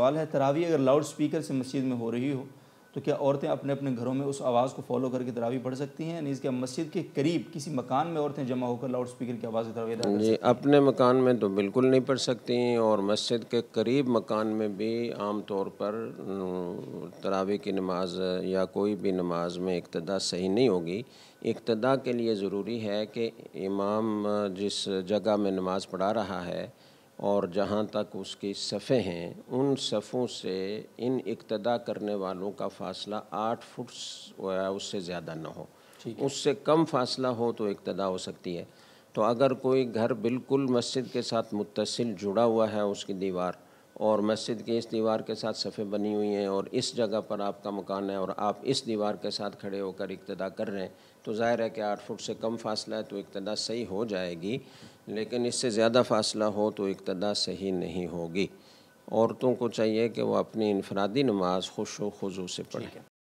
सवाल है तरावी अगर लाउड स्पीकर से मस्जिद में हो रही हो तो क्या औरतें अपने अपने घरों में उस आवाज़ को फॉलो करके तरावी पढ़ सकती हैं यानी इसके मस्जिद के करीब किसी मकान में औरतें जमा होकर लाउड स्पीकर की आवाज़ तरावी जी अपने मकान में तो बिल्कुल नहीं पढ़ सकती और मस्जिद के करीब मकान में भी आम तौर पर तरावी की नमाज या कोई भी नमाज में इक्तदा सही नहीं होगी इक्तदा के लिए ज़रूरी है कि इमाम जिस जगह में नमाज़ पढ़ा रहा है और जहाँ तक उसके सफ़े हैं उन सफ़ों से इन इक्तदा करने वालों का फासला आठ फुट उससे ज़्यादा ना हो उससे कम फासला हो तो इक्तदा हो सकती है तो अगर कोई घर बिल्कुल मस्जिद के साथ मुतसिल जुड़ा हुआ है उसकी दीवार और मस्जिद की इस दीवार के साथ सफ़े बनी हुई हैं और इस जगह पर आपका मकान है और आप इस दीवार के साथ खड़े होकर इब्तदा कर रहे हैं तो ज़ाहिर है कि आठ फुट से कम फासला है तो इब्तदा सही हो जाएगी लेकिन इससे ज़्यादा फासला हो तो इब्तदा सही नहीं होगी औरतों को चाहिए कि वो अपनी इनफरादी नमाज खुश व खुजू से पढ़ें